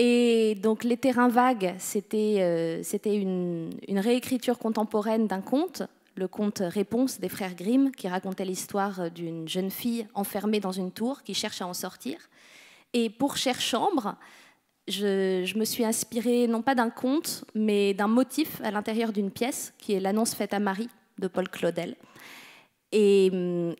Et donc les terrains vagues, c'était euh, une, réécriture contemporaine d'un conte, le conte Réponse des frères Grimm, qui racontait l'histoire d'une jeune fille enfermée dans une tour qui cherche à en sortir. Et pour Cher Chambre, je, me suis inspirée non pas d'un conte, mais d'un motif à l'intérieur d'une pièce, qui est l'annonce faite à Marie de Paul Claudel, et,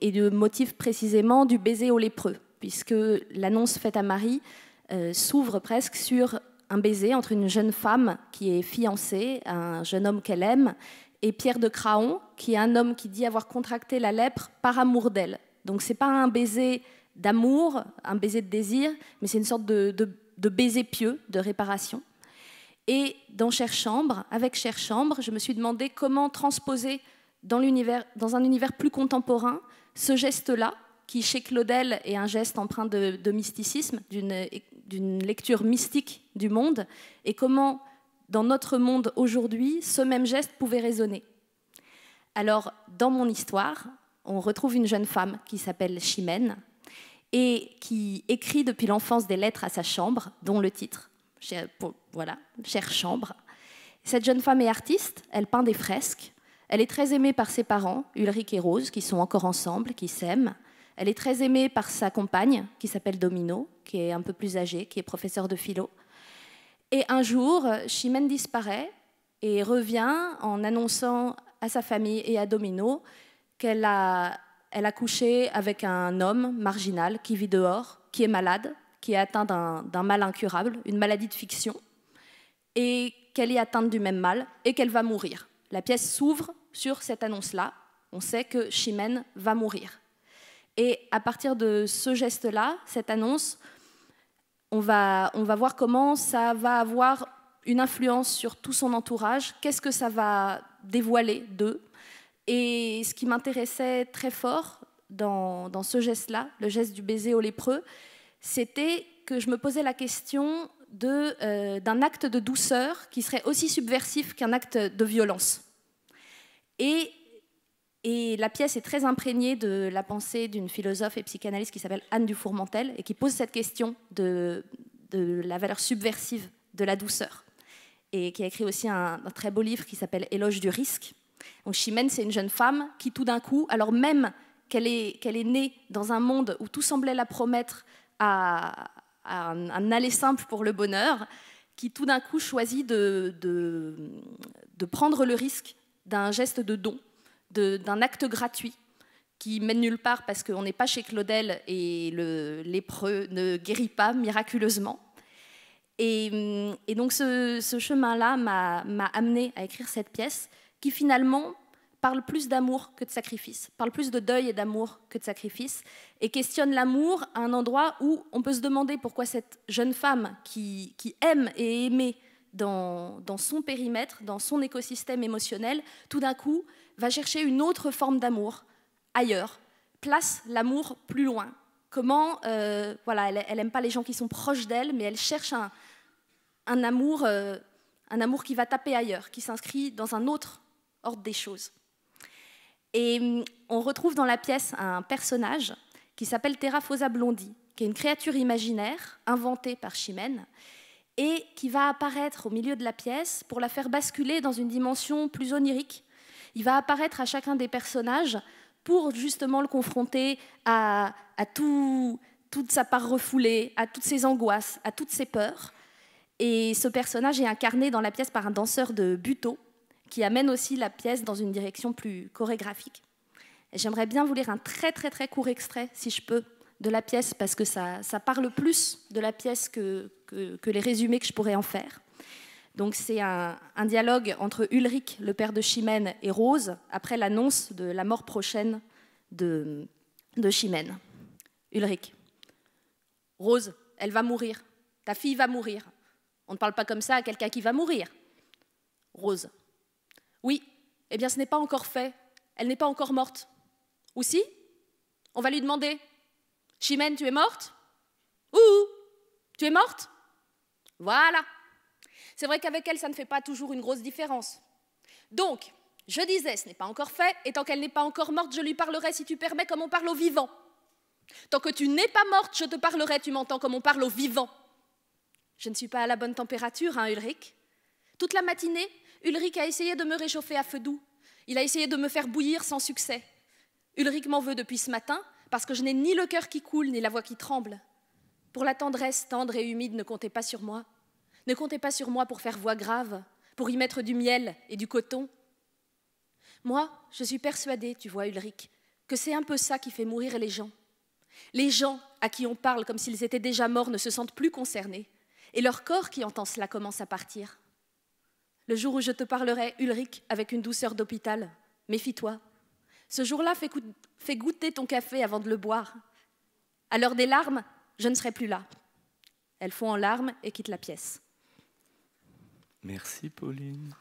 du motif précisément du baiser au lépreux, puisque l'annonce faite à Marie, euh, s'ouvre presque sur un baiser entre une jeune femme qui est fiancée à un jeune homme qu'elle aime et Pierre de Craon, qui est un homme qui dit avoir contracté la lèpre par amour d'elle. Donc c'est pas un baiser d'amour, un baiser de désir, mais c'est une sorte de, baiser pieux, de réparation. Et dans Cher Chambre, avec Cher Chambre je me suis demandé comment transposer dans, un univers plus contemporain ce geste-là, qui chez Claudel est un geste empreint de mysticisme, d'une d'une lecture mystique du monde et comment, dans notre monde aujourd'hui, ce même geste pouvait résonner. Alors, dans mon histoire, on retrouve une jeune femme qui s'appelle Chimène et qui écrit depuis l'enfance des lettres à sa chambre, dont le titre, voilà, Chère chambre. Cette jeune femme est artiste, elle peint des fresques, elle est très aimée par ses parents, Ulrich et Rose, qui sont encore ensemble, qui s'aiment. Elle est très aimée par sa compagne, qui s'appelle Domino, qui est un peu plus âgée, qui est professeur de philo. Et un jour, Chimène disparaît et revient en annonçant à sa famille et à Domino qu'elle a, couché avec un homme marginal qui vit dehors, qui est malade, qui est atteint d'un mal incurable, une maladie de fiction, et qu'elle est atteinte du même mal et qu'elle va mourir. La pièce s'ouvre sur cette annonce-là. On sait que Chimène va mourir. Et à partir de ce geste-là, cette annonce, on va, on va voir comment ça va avoir une influence sur tout son entourage, qu'est-ce que ça va dévoiler d'eux. Et ce qui m'intéressait très fort dans, dans ce geste-là, le geste du baiser au lépreux, c'était que je me posais la question euh, d'un acte de douceur qui serait aussi subversif qu'un acte de violence. Et et la pièce est très imprégnée de la pensée d'une philosophe et psychanalyste qui s'appelle Anne Dufourmentel et qui pose cette question de, de la valeur subversive de la douceur et qui a écrit aussi un, très beau livre qui s'appelle Éloge du risque. Donc Chimène, c'est une jeune femme qui tout d'un coup, alors même qu'elle est, est, née dans un monde où tout semblait la promettre à, un, un, aller simple pour le bonheur, qui tout d'un coup choisit de, de prendre le risque d'un geste de don d'un acte gratuit qui mène nulle part parce qu'on n'est pas chez Claudel et le lépreux ne guérit pas miraculeusement. Et, donc ce, chemin-là m'a amené à écrire cette pièce qui finalement parle plus d'amour que de sacrifice, parle plus de deuil et d'amour que de sacrifice, et questionne l'amour à un endroit où on peut se demander pourquoi cette jeune femme qui, aime et aimait dans, dans son périmètre, dans son écosystème émotionnel, tout d'un coup va chercher une autre forme d'amour ailleurs, place l'amour plus loin. Comment, euh, voilà, elle, n'aime pas les gens qui sont proches d'elle, mais elle cherche un, amour, euh, un amour qui va taper ailleurs, qui s'inscrit dans un autre ordre des choses. Et mm, on retrouve dans la pièce un personnage qui s'appelle Terraphosa Blondie, qui est une créature imaginaire inventée par Chimène et qui va apparaître au milieu de la pièce pour la faire basculer dans une dimension plus onirique. Il va apparaître à chacun des personnages pour justement le confronter à, tout, toute sa part refoulée, à toutes ses angoisses, à toutes ses peurs. Et ce personnage est incarné dans la pièce par un danseur de buto qui amène aussi la pièce dans une direction plus chorégraphique. J'aimerais bien vous lire un très très très court extrait, si je peux, de la pièce parce que ça, parle plus de la pièce que, les résumés que je pourrais en faire. Donc c'est un, dialogue entre Ulrich, le père de Chimène, et Rose, après l'annonce de la mort prochaine de, de Chimène. Ulrich. Rose, elle va mourir. Ta fille va mourir. On ne parle pas comme ça à quelqu'un qui va mourir. Rose. Oui, eh bien ce n'est pas encore fait. Elle n'est pas encore morte. Ou si On va lui demander. Chimène, tu es morte Ouh Tu es morte Voilà. C'est vrai qu'avec elle, ça ne fait pas toujours une grosse différence. Donc, je disais, ce n'est pas encore fait, et tant qu'elle n'est pas encore morte, je lui parlerai, si tu permets, comme on parle aux vivants. Tant que tu n'es pas morte, je te parlerai, tu m'entends, comme on parle aux vivants. Je ne suis pas à la bonne température, hein, Ulrich Toute la matinée, Ulrich a essayé de me réchauffer à feu doux. Il a essayé de me faire bouillir sans succès. Ulrich m'en veut depuis ce matin, parce que je n'ai ni le cœur qui coule, ni la voix qui tremble. Pour la tendresse tendre et humide, ne comptez pas sur moi. Ne comptez pas sur moi pour faire voix grave, pour y mettre du miel et du coton. Moi, je suis persuadée, tu vois, Ulrich, que c'est un peu ça qui fait mourir les gens. Les gens à qui on parle comme s'ils étaient déjà morts ne se sentent plus concernés, et leur corps qui entend cela commence à partir. Le jour où je te parlerai, Ulrich, avec une douceur d'hôpital, méfie-toi, ce jour-là, fais goûter ton café avant de le boire. À l'heure des larmes, je ne serai plus là. Elles font en larmes et quitte la pièce. Merci Pauline.